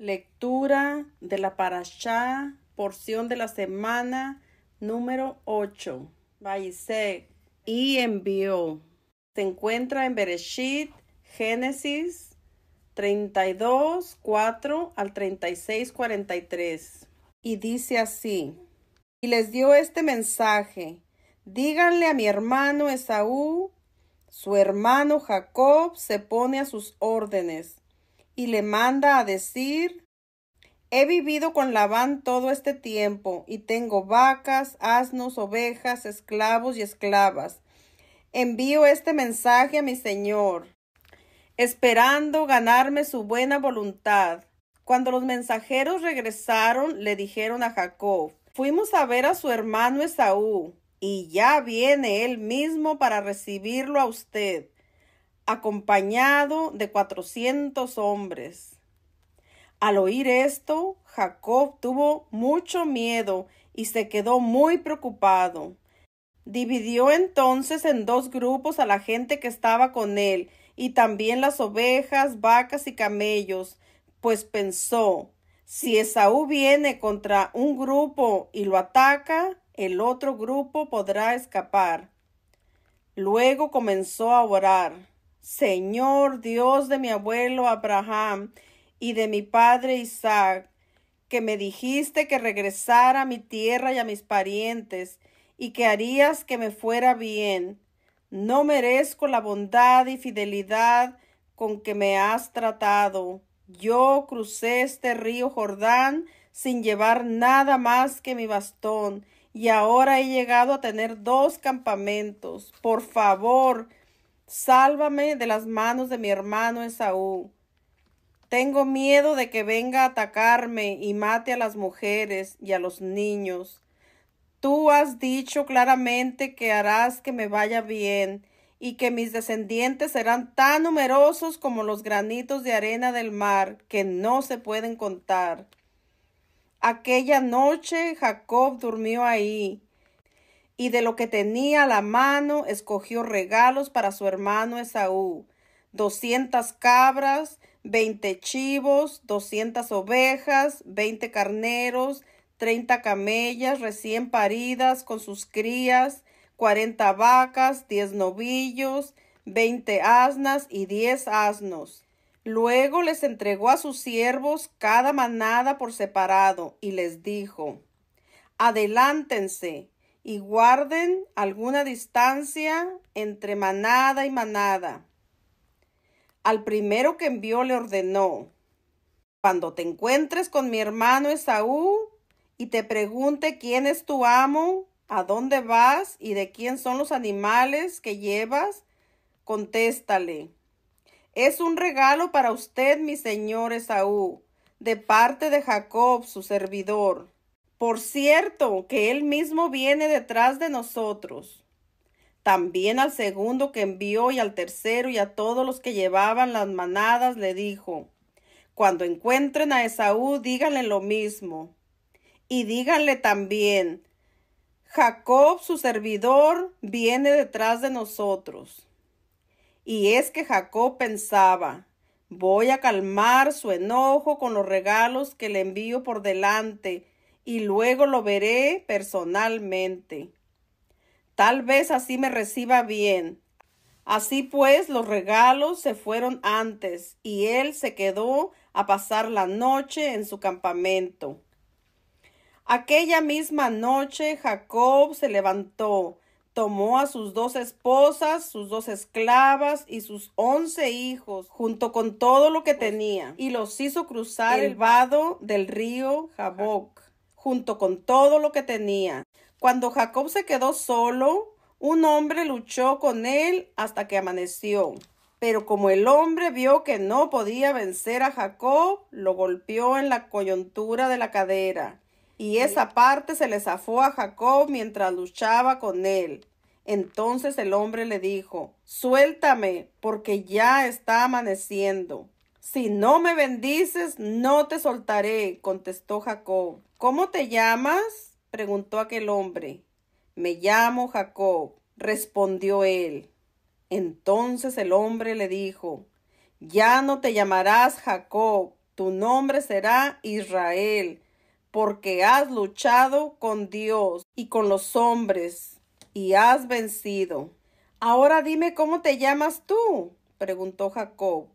Lectura de la Parashá, porción de la semana número 8. Vaisek y envió. Se encuentra en Bereshit, Génesis 32, 4 al 36, 43. Y dice así: Y les dio este mensaje: Díganle a mi hermano Esaú, su hermano Jacob se pone a sus órdenes y le manda a decir He vivido con Labán todo este tiempo, y tengo vacas, asnos, ovejas, esclavos y esclavas. Envío este mensaje a mi Señor, esperando ganarme su buena voluntad. Cuando los mensajeros regresaron, le dijeron a Jacob, Fuimos a ver a su hermano Esaú, y ya viene él mismo para recibirlo a usted acompañado de cuatrocientos hombres. Al oír esto, Jacob tuvo mucho miedo y se quedó muy preocupado. Dividió entonces en dos grupos a la gente que estaba con él, y también las ovejas, vacas y camellos, pues pensó si Esaú viene contra un grupo y lo ataca, el otro grupo podrá escapar. Luego comenzó a orar. Señor Dios de mi abuelo Abraham y de mi padre Isaac, que me dijiste que regresara a mi tierra y a mis parientes, y que harías que me fuera bien. No merezco la bondad y fidelidad con que me has tratado. Yo crucé este río Jordán sin llevar nada más que mi bastón, y ahora he llegado a tener dos campamentos. Por favor, Sálvame de las manos de mi hermano Esaú. Tengo miedo de que venga a atacarme y mate a las mujeres y a los niños. Tú has dicho claramente que harás que me vaya bien y que mis descendientes serán tan numerosos como los granitos de arena del mar que no se pueden contar. Aquella noche Jacob durmió ahí y de lo que tenía a la mano escogió regalos para su hermano Esaú, doscientas cabras, veinte chivos, doscientas ovejas, veinte carneros, treinta camellas recién paridas con sus crías, cuarenta vacas, diez novillos, veinte asnas y diez asnos. Luego les entregó a sus siervos cada manada por separado y les dijo, Adelántense y guarden alguna distancia entre manada y manada. Al primero que envió le ordenó, cuando te encuentres con mi hermano Esaú y te pregunte quién es tu amo, a dónde vas y de quién son los animales que llevas, contéstale. Es un regalo para usted, mi señor Esaú, de parte de Jacob, su servidor. Por cierto, que Él mismo viene detrás de nosotros. También al segundo que envió y al tercero y a todos los que llevaban las manadas le dijo, Cuando encuentren a Esaú, díganle lo mismo. Y díganle también, Jacob, su servidor, viene detrás de nosotros. Y es que Jacob pensaba, voy a calmar su enojo con los regalos que le envío por delante, y luego lo veré personalmente. Tal vez así me reciba bien. Así pues los regalos se fueron antes y él se quedó a pasar la noche en su campamento. Aquella misma noche Jacob se levantó, tomó a sus dos esposas, sus dos esclavas y sus once hijos, junto con todo lo que tenía, y los hizo cruzar el vado del río Jaboc junto con todo lo que tenía. Cuando Jacob se quedó solo, un hombre luchó con él hasta que amaneció. Pero como el hombre vio que no podía vencer a Jacob, lo golpeó en la coyuntura de la cadera, y esa parte se le zafó a Jacob mientras luchaba con él. Entonces el hombre le dijo, Suéltame, porque ya está amaneciendo. Si no me bendices, no te soltaré, contestó Jacob. ¿Cómo te llamas? preguntó aquel hombre. Me llamo Jacob, respondió él. Entonces el hombre le dijo, Ya no te llamarás Jacob, tu nombre será Israel, porque has luchado con Dios y con los hombres, y has vencido. Ahora dime cómo te llamas tú, preguntó Jacob.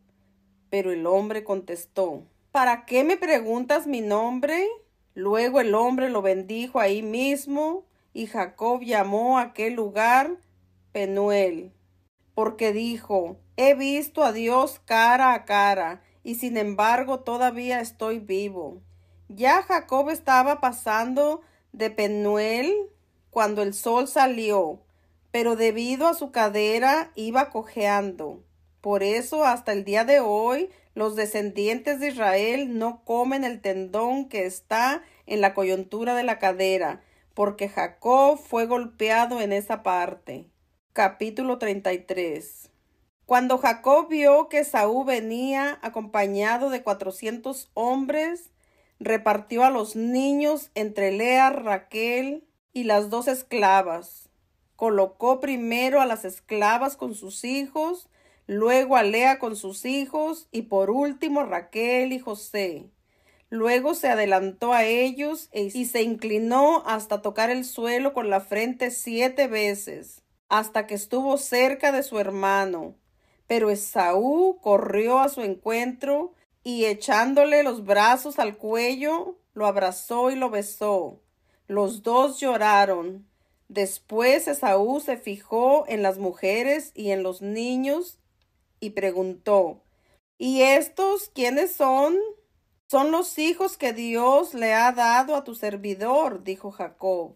Pero el hombre contestó, ¿para qué me preguntas mi nombre? Luego el hombre lo bendijo ahí mismo, y Jacob llamó a aquel lugar Penuel, porque dijo, he visto a Dios cara a cara, y sin embargo todavía estoy vivo. Ya Jacob estaba pasando de Penuel cuando el sol salió, pero debido a su cadera iba cojeando. Por eso hasta el día de hoy los descendientes de Israel no comen el tendón que está en la coyuntura de la cadera, porque Jacob fue golpeado en esa parte. Capítulo 33 Cuando Jacob vio que Saúl venía acompañado de cuatrocientos hombres, repartió a los niños entre Lea, Raquel y las dos esclavas. Colocó primero a las esclavas con sus hijos luego a Lea con sus hijos y por último Raquel y José. Luego se adelantó a ellos y se inclinó hasta tocar el suelo con la frente siete veces, hasta que estuvo cerca de su hermano. Pero Esaú corrió a su encuentro y echándole los brazos al cuello, lo abrazó y lo besó. Los dos lloraron. Después Esaú se fijó en las mujeres y en los niños y preguntó, ¿y estos quiénes son? Son los hijos que Dios le ha dado a tu servidor, dijo Jacob.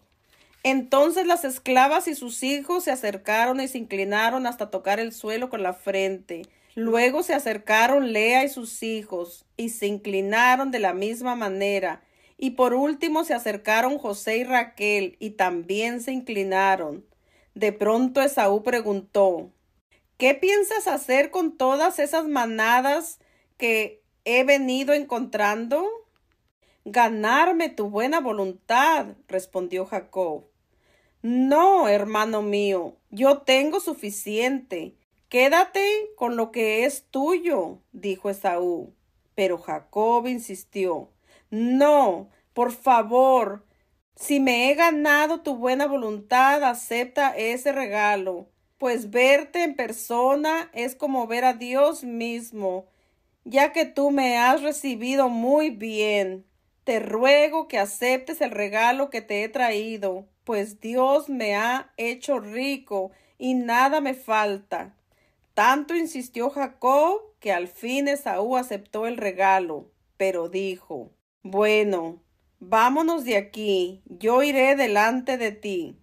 Entonces las esclavas y sus hijos se acercaron y se inclinaron hasta tocar el suelo con la frente. Luego se acercaron Lea y sus hijos, y se inclinaron de la misma manera. Y por último se acercaron José y Raquel, y también se inclinaron. De pronto Esaú preguntó ¿Qué piensas hacer con todas esas manadas que he venido encontrando? Ganarme tu buena voluntad, respondió Jacob. No, hermano mío, yo tengo suficiente. Quédate con lo que es tuyo, dijo Esaú. Pero Jacob insistió. No, por favor, si me he ganado tu buena voluntad, acepta ese regalo pues verte en persona es como ver a Dios mismo, ya que tú me has recibido muy bien. Te ruego que aceptes el regalo que te he traído, pues Dios me ha hecho rico y nada me falta. Tanto insistió Jacob que al fin Esaú aceptó el regalo, pero dijo Bueno, vámonos de aquí, yo iré delante de ti.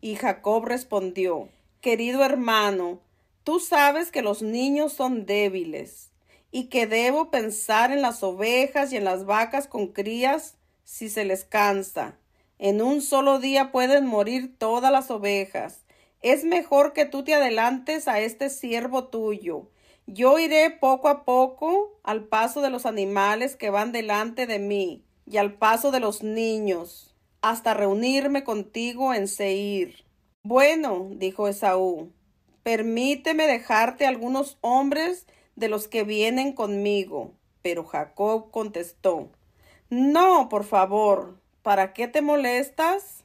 Y Jacob respondió Querido hermano, tú sabes que los niños son débiles y que debo pensar en las ovejas y en las vacas con crías si se les cansa. En un solo día pueden morir todas las ovejas. Es mejor que tú te adelantes a este siervo tuyo. Yo iré poco a poco al paso de los animales que van delante de mí y al paso de los niños, hasta reunirme contigo en Seir. Bueno, dijo Esaú, permíteme dejarte algunos hombres de los que vienen conmigo. Pero Jacob contestó, No, por favor, ¿para qué te molestas?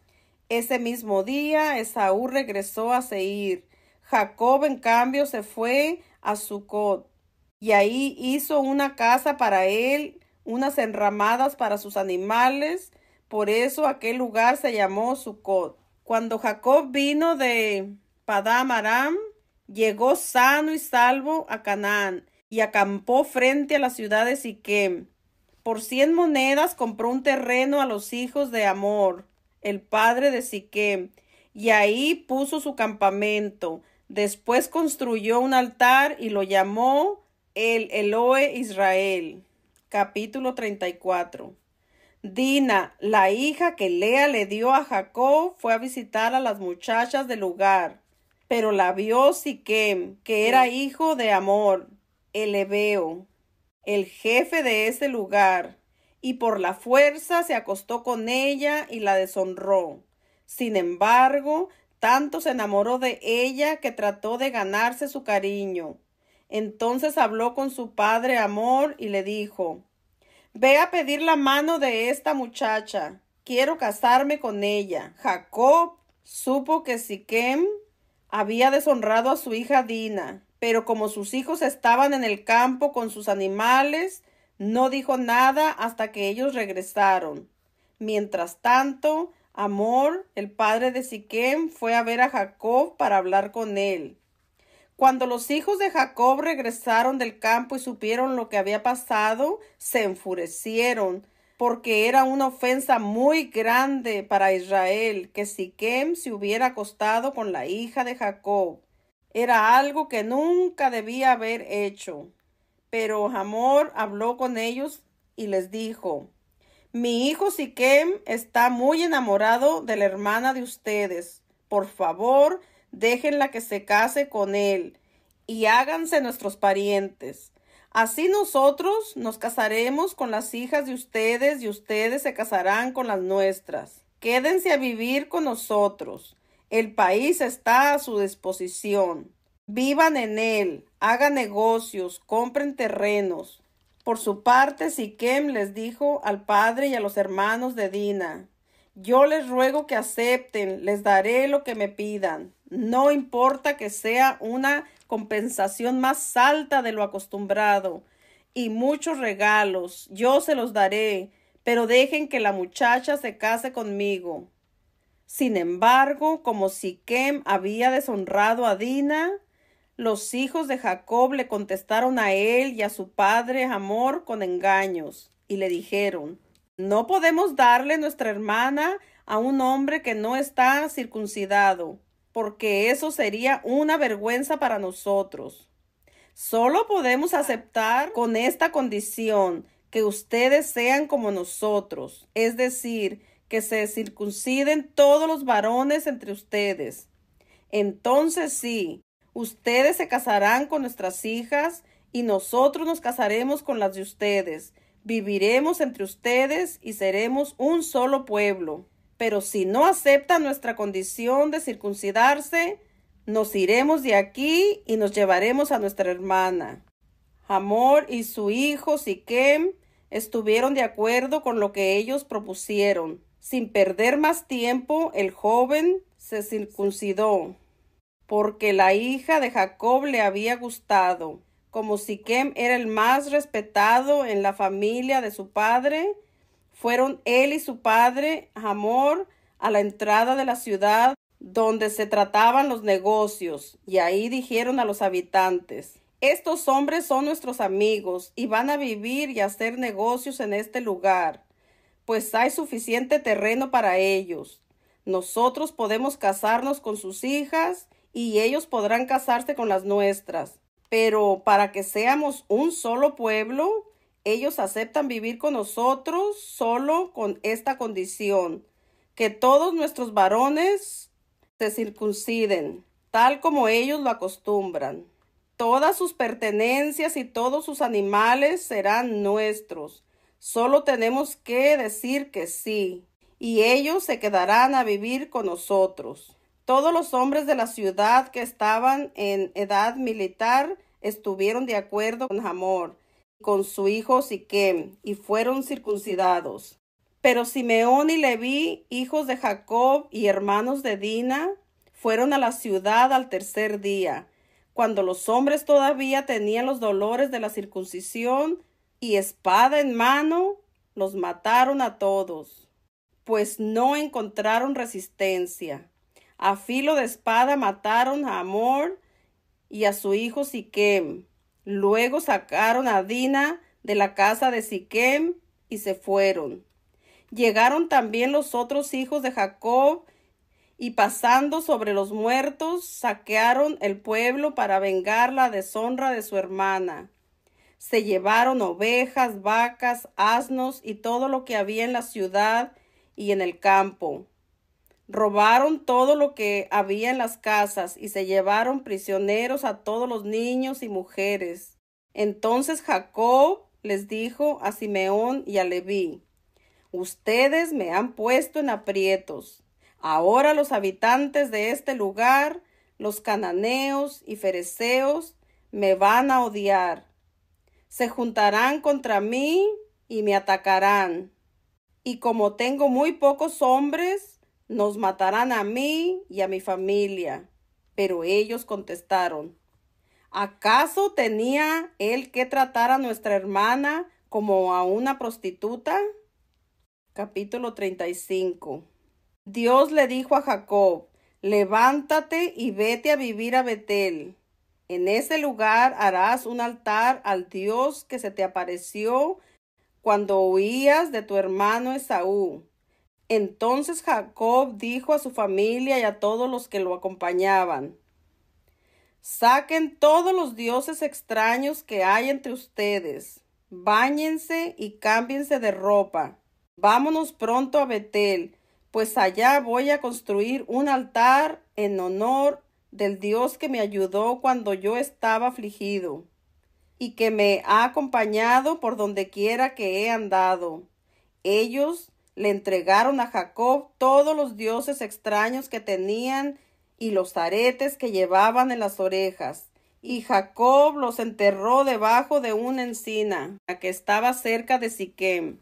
Ese mismo día Esaú regresó a Seir. Jacob, en cambio, se fue a Sucot y ahí hizo una casa para él, unas enramadas para sus animales. Por eso aquel lugar se llamó Sucot. Cuando Jacob vino de Padam Aram, llegó sano y salvo a Canaán y acampó frente a la ciudad de Siquem. Por cien monedas compró un terreno a los hijos de Amor, el padre de Siquem, y ahí puso su campamento. Después construyó un altar y lo llamó el Eloe Israel. Capítulo 34. Dina, la hija que Lea le dio a Jacob, fue a visitar a las muchachas del lugar, pero la vio Siquem, que era hijo de Amor, el Ebeo, el jefe de ese lugar, y por la fuerza se acostó con ella y la deshonró. Sin embargo, tanto se enamoró de ella que trató de ganarse su cariño. Entonces habló con su padre Amor y le dijo Ve a pedir la mano de esta muchacha. Quiero casarme con ella. Jacob supo que Siquem había deshonrado a su hija Dina, pero como sus hijos estaban en el campo con sus animales, no dijo nada hasta que ellos regresaron. Mientras tanto, Amor, el padre de Siquem, fue a ver a Jacob para hablar con él. Cuando los hijos de Jacob regresaron del campo y supieron lo que había pasado, se enfurecieron, porque era una ofensa muy grande para Israel que Siquem se hubiera acostado con la hija de Jacob. Era algo que nunca debía haber hecho. Pero Hamor habló con ellos y les dijo: Mi hijo Siquem está muy enamorado de la hermana de ustedes. Por favor, déjenla que se case con él, y háganse nuestros parientes. Así nosotros nos casaremos con las hijas de ustedes, y ustedes se casarán con las nuestras. Quédense a vivir con nosotros. El país está a su disposición. Vivan en él, hagan negocios, compren terrenos. Por su parte, Siquem les dijo al padre y a los hermanos de Dina, Yo les ruego que acepten, les daré lo que me pidan. No importa que sea una compensación más alta de lo acostumbrado y muchos regalos, yo se los daré, pero dejen que la muchacha se case conmigo. Sin embargo, como Siquem había deshonrado a Dina, los hijos de Jacob le contestaron a él y a su padre Amor con engaños, y le dijeron No podemos darle nuestra hermana a un hombre que no está circuncidado porque eso sería una vergüenza para nosotros. Solo podemos aceptar con esta condición que ustedes sean como nosotros, es decir, que se circunciden todos los varones entre ustedes. Entonces sí, ustedes se casarán con nuestras hijas y nosotros nos casaremos con las de ustedes. Viviremos entre ustedes y seremos un solo pueblo. Pero si no acepta nuestra condición de circuncidarse, nos iremos de aquí y nos llevaremos a nuestra hermana. Amor y su hijo Siquem estuvieron de acuerdo con lo que ellos propusieron. Sin perder más tiempo, el joven se circuncidó, porque la hija de Jacob le había gustado. Como Siquem era el más respetado en la familia de su padre, fueron él y su padre, Amor, a la entrada de la ciudad donde se trataban los negocios, y ahí dijeron a los habitantes, estos hombres son nuestros amigos y van a vivir y hacer negocios en este lugar, pues hay suficiente terreno para ellos. Nosotros podemos casarnos con sus hijas y ellos podrán casarse con las nuestras. Pero para que seamos un solo pueblo, ellos aceptan vivir con nosotros solo con esta condición, que todos nuestros varones se circunciden, tal como ellos lo acostumbran. Todas sus pertenencias y todos sus animales serán nuestros. Solo tenemos que decir que sí, y ellos se quedarán a vivir con nosotros. Todos los hombres de la ciudad que estaban en edad militar estuvieron de acuerdo con Hamor con su hijo Siquem, y fueron circuncidados. Pero Simeón y Leví, hijos de Jacob y hermanos de Dina, fueron a la ciudad al tercer día, cuando los hombres todavía tenían los dolores de la circuncisión, y espada en mano, los mataron a todos, pues no encontraron resistencia. A filo de espada mataron a Amor y a su hijo Siquem, Luego sacaron a Dina de la casa de Siquem y se fueron. Llegaron también los otros hijos de Jacob y pasando sobre los muertos saquearon el pueblo para vengar la deshonra de su hermana. Se llevaron ovejas, vacas, asnos y todo lo que había en la ciudad y en el campo. Robaron todo lo que había en las casas y se llevaron prisioneros a todos los niños y mujeres. Entonces Jacob les dijo a Simeón y a Leví, Ustedes me han puesto en aprietos. Ahora los habitantes de este lugar, los cananeos y fereceos, me van a odiar. Se juntarán contra mí y me atacarán. Y como tengo muy pocos hombres, nos matarán a mí y a mi familia. Pero ellos contestaron, ¿acaso tenía él que tratar a nuestra hermana como a una prostituta? Capítulo 35. Dios le dijo a Jacob, levántate y vete a vivir a Betel. En ese lugar harás un altar al Dios que se te apareció cuando huías de tu hermano Esaú entonces Jacob dijo a su familia y a todos los que lo acompañaban, Saquen todos los dioses extraños que hay entre ustedes, báñense y cámbiense de ropa. Vámonos pronto a Betel, pues allá voy a construir un altar en honor del Dios que me ayudó cuando yo estaba afligido y que me ha acompañado por donde quiera que he andado. Ellos le entregaron a Jacob todos los dioses extraños que tenían y los aretes que llevaban en las orejas. Y Jacob los enterró debajo de una encina, la que estaba cerca de Siquem.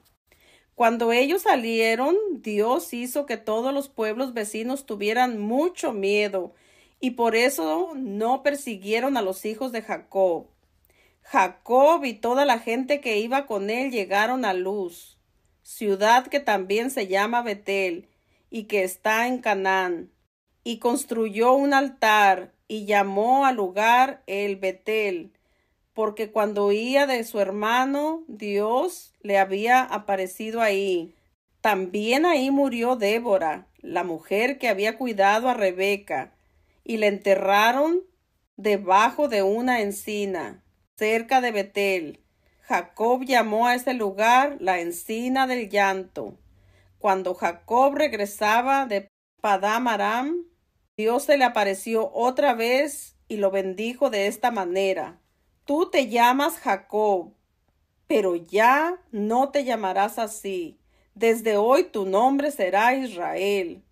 Cuando ellos salieron, Dios hizo que todos los pueblos vecinos tuvieran mucho miedo, y por eso no persiguieron a los hijos de Jacob. Jacob y toda la gente que iba con él llegaron a luz ciudad que también se llama Betel, y que está en Canaán. Y construyó un altar, y llamó al lugar el Betel, porque cuando oía de su hermano, Dios le había aparecido ahí. También ahí murió Débora, la mujer que había cuidado a Rebeca, y la enterraron debajo de una encina, cerca de Betel. Jacob llamó a ese lugar la encina del llanto. Cuando Jacob regresaba de Padam Dios se le apareció otra vez y lo bendijo de esta manera. Tú te llamas Jacob, pero ya no te llamarás así. Desde hoy tu nombre será Israel.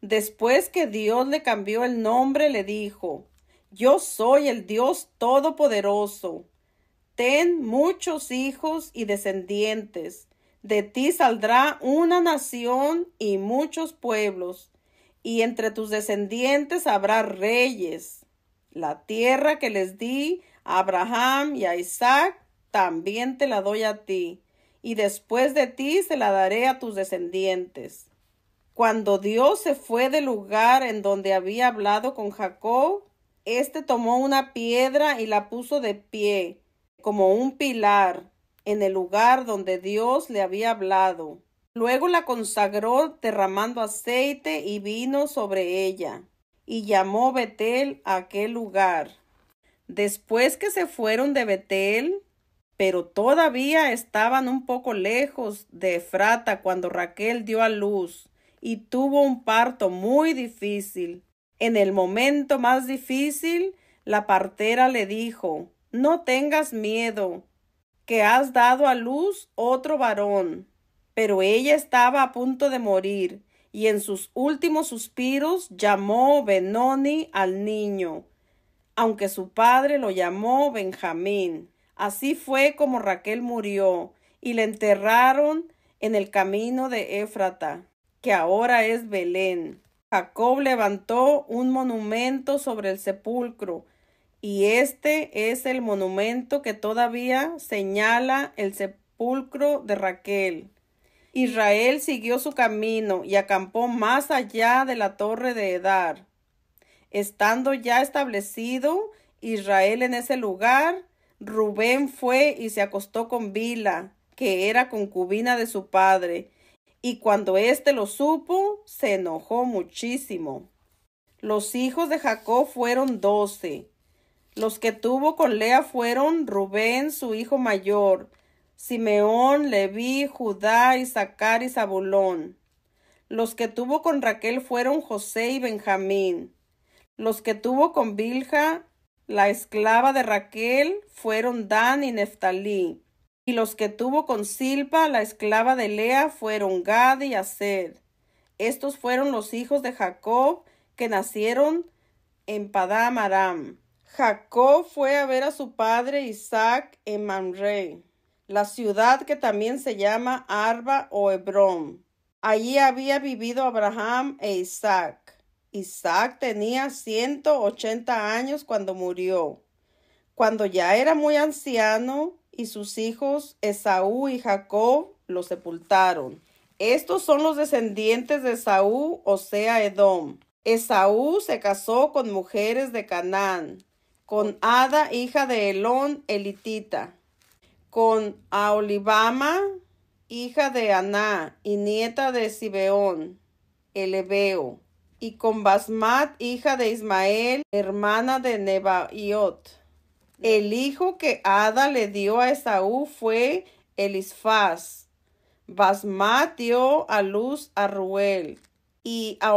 Después que Dios le cambió el nombre, le dijo, Yo soy el Dios Todopoderoso ten muchos hijos y descendientes. De ti saldrá una nación y muchos pueblos, y entre tus descendientes habrá reyes. La tierra que les di a Abraham y a Isaac, también te la doy a ti, y después de ti se la daré a tus descendientes. Cuando Dios se fue del lugar en donde había hablado con Jacob, éste tomó una piedra y la puso de pie como un pilar en el lugar donde Dios le había hablado. Luego la consagró derramando aceite y vino sobre ella, y llamó Betel a aquel lugar. Después que se fueron de Betel, pero todavía estaban un poco lejos de Efrata cuando Raquel dio a luz y tuvo un parto muy difícil. En el momento más difícil, la partera le dijo no tengas miedo, que has dado a luz otro varón. Pero ella estaba a punto de morir, y en sus últimos suspiros llamó Benoni al niño, aunque su padre lo llamó Benjamín. Así fue como Raquel murió, y le enterraron en el camino de Éfrata, que ahora es Belén. Jacob levantó un monumento sobre el sepulcro, y este es el monumento que todavía señala el sepulcro de Raquel. Israel siguió su camino y acampó más allá de la torre de Edar. Estando ya establecido Israel en ese lugar, Rubén fue y se acostó con Bila, que era concubina de su padre, y cuando éste lo supo, se enojó muchísimo. Los hijos de Jacob fueron doce, los que tuvo con Lea fueron Rubén, su hijo mayor, Simeón, Leví, Judá, Isaacar y Zabulón. Los que tuvo con Raquel fueron José y Benjamín. Los que tuvo con Bilja, la esclava de Raquel, fueron Dan y Neftalí. Y los que tuvo con Silpa, la esclava de Lea, fueron Gad y Ased. Estos fueron los hijos de Jacob que nacieron en Padam Aram. Jacob fue a ver a su padre Isaac en Manre, la ciudad que también se llama Arba o Hebrón. Allí había vivido Abraham e Isaac. Isaac tenía ciento ochenta años cuando murió. Cuando ya era muy anciano, y sus hijos Esaú y Jacob lo sepultaron. Estos son los descendientes de Esaú, o sea, Edom. Esaú se casó con mujeres de Canaán con Ada, hija de Elón, elitita, con Aolibama, hija de Aná y nieta de Sibeón, hebeo y con Basmat, hija de Ismael, hermana de Nebaiot. El hijo que Ada le dio a Esaú fue Elisfaz. Basmat dio a luz a Ruel, y a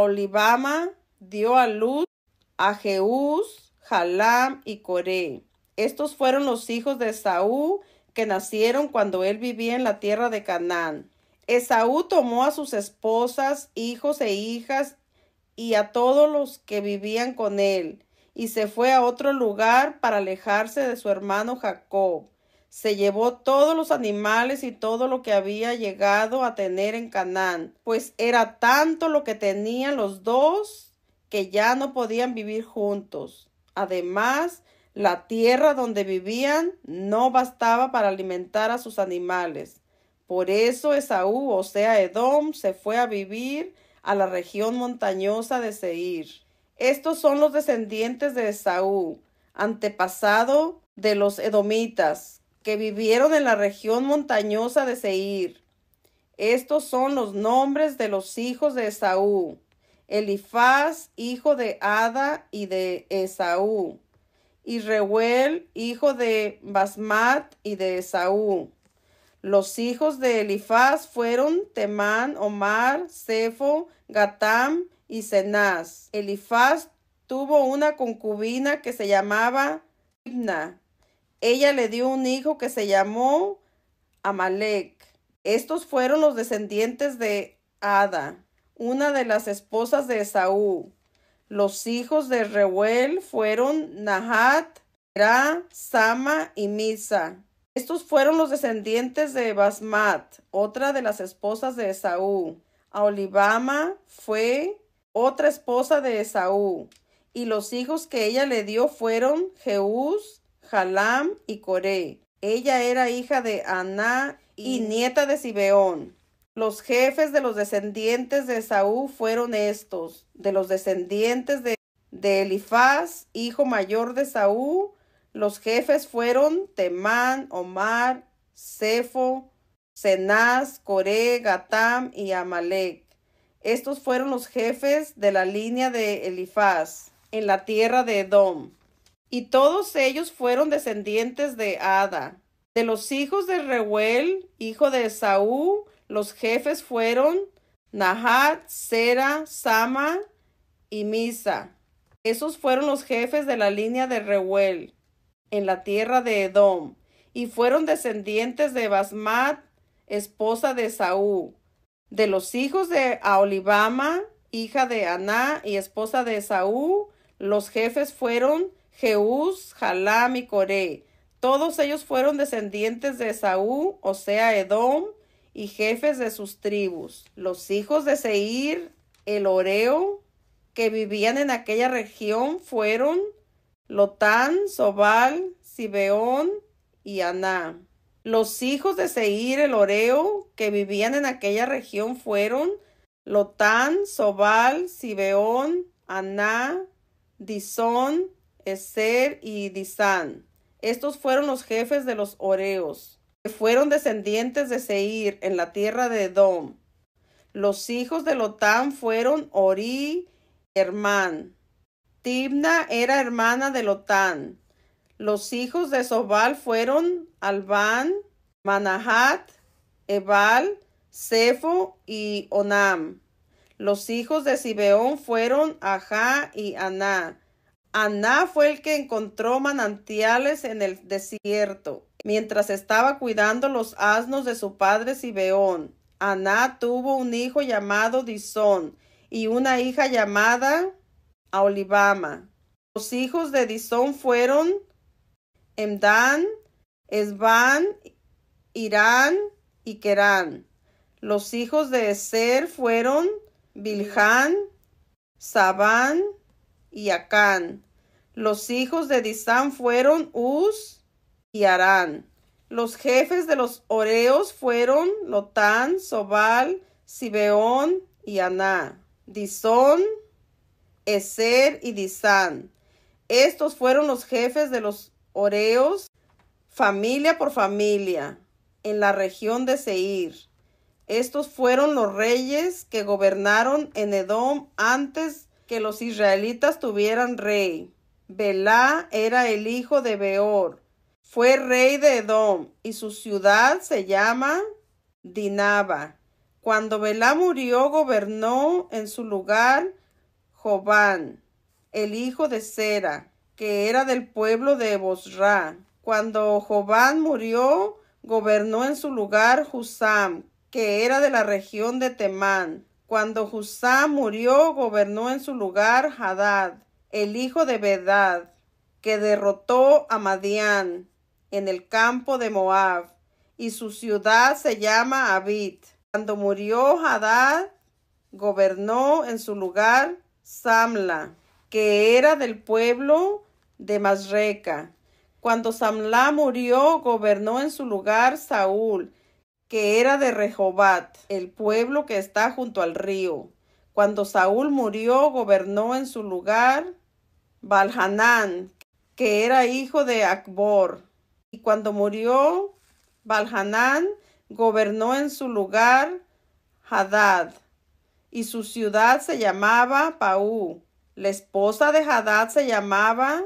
dio a luz a Jeús, Jalam y Coré. Estos fueron los hijos de Esaú que nacieron cuando él vivía en la tierra de Canaán. Esaú tomó a sus esposas, hijos e hijas y a todos los que vivían con él, y se fue a otro lugar para alejarse de su hermano Jacob. Se llevó todos los animales y todo lo que había llegado a tener en Canaán, pues era tanto lo que tenían los dos que ya no podían vivir juntos. Además, la tierra donde vivían no bastaba para alimentar a sus animales. Por eso Esaú, o sea Edom, se fue a vivir a la región montañosa de Seir. Estos son los descendientes de Esaú, antepasado de los edomitas, que vivieron en la región montañosa de Seir. Estos son los nombres de los hijos de Esaú, Elifaz, hijo de Ada y de Esaú, y Reuel, hijo de Basmat y de Esaú. Los hijos de Elifaz fueron Temán, Omar, Cefo, Gatam y Cenaz. Elifaz tuvo una concubina que se llamaba Ibna. Ella le dio un hijo que se llamó Amalek. Estos fueron los descendientes de Ada una de las esposas de Esaú. Los hijos de Reuel fueron Nahat, Ra, Sama y Misa. Estos fueron los descendientes de Basmat, otra de las esposas de Esaú. Aolibama fue otra esposa de Esaú, y los hijos que ella le dio fueron Jeús, Jalam y Coré. Ella era hija de Aná y nieta de Sibeón. Los jefes de los descendientes de Saúl fueron estos, de los descendientes de, Elifaz, hijo mayor de Saúl, los jefes fueron Temán, Omar, Cefo, Cenaz, Coré, Gatam y Amalek. Estos fueron los jefes de la línea de Elifaz en la tierra de Edom. Y todos ellos fueron descendientes de Ada. De los hijos de Reuel, hijo de Saúl. Los jefes fueron Nahat, Sera, Sama y Misa. Esos fueron los jefes de la línea de Reuel en la tierra de Edom, y fueron descendientes de Basmat, esposa de Saúl. De los hijos de Aolibama, hija de Aná y esposa de Saúl, los jefes fueron Jeús, Jalam y Coré. Todos ellos fueron descendientes de Saúl, o sea, Edom, y jefes de sus tribus, los hijos de Seir, el Oreo, que vivían en aquella región fueron Lotán, Sobal, Sibeón y Aná. Los hijos de Seir, el Oreo, que vivían en aquella región fueron Lotán, Sobal, Sibeón, Aná, Disón, Eser y Disán. Estos fueron los jefes de los Oreos fueron descendientes de Seir en la tierra de Edom. Los hijos de Lotán fueron Ori y Hermán. Tibna era hermana de Lotán. Los hijos de Sobal fueron Albán, Manahat, Ebal, Sefo y Onam. Los hijos de Sibeón fueron Ajá y Aná. Aná fue el que encontró manantiales en el desierto mientras estaba cuidando los asnos de su padre Sibeón. Aná tuvo un hijo llamado Disón y una hija llamada Aolibama. Los hijos de Disón fueron Emdán, Esban, Irán y Kerán. Los hijos de Eser fueron Bilhan, Sabán y Acán. Los hijos de Disán fueron Uz, y Los jefes de los Oreos fueron Lotán, Sobal, Sibeón y Aná, Disón, Eser y Disán. Estos fueron los jefes de los Oreos, familia por familia, en la región de Seir. Estos fueron los reyes que gobernaron en Edom antes que los israelitas tuvieran rey. Belá era el hijo de Beor, fue rey de Edom y su ciudad se llama Dinaba. Cuando Belá murió, gobernó en su lugar Jobán, el hijo de Sera, que era del pueblo de Bosra. Cuando Jobán murió, gobernó en su lugar Husam, que era de la región de Temán. Cuando Husam murió, gobernó en su lugar Hadad, el hijo de Bedad, que derrotó a Madián en el campo de Moab, y su ciudad se llama Abid. Cuando murió Hadad, gobernó en su lugar Samla, que era del pueblo de Masreca. Cuando Samla murió, gobernó en su lugar Saúl, que era de Rehobat, el pueblo que está junto al río. Cuando Saúl murió, gobernó en su lugar Balhanán, que era hijo de Akbor, cuando murió Balhanán, gobernó en su lugar Hadad, y su ciudad se llamaba Paú. La esposa de Hadad se llamaba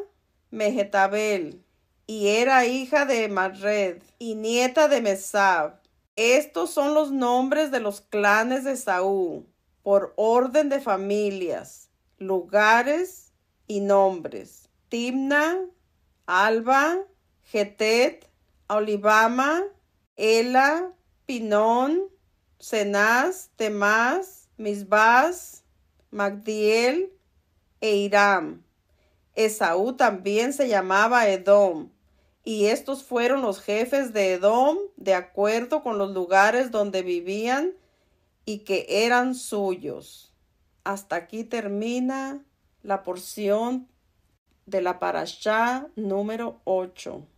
Mehetabel, y era hija de Marred y nieta de Mesab. Estos son los nombres de los clanes de Saúl, por orden de familias, lugares y nombres. Timna, Alba, Getet, Olivama, Ela, Pinón, Cenaz, Temás, Misbas, Magdiel e Iram. Esaú también se llamaba Edom, y estos fueron los jefes de Edom de acuerdo con los lugares donde vivían y que eran suyos. Hasta aquí termina la porción de la parashá número 8.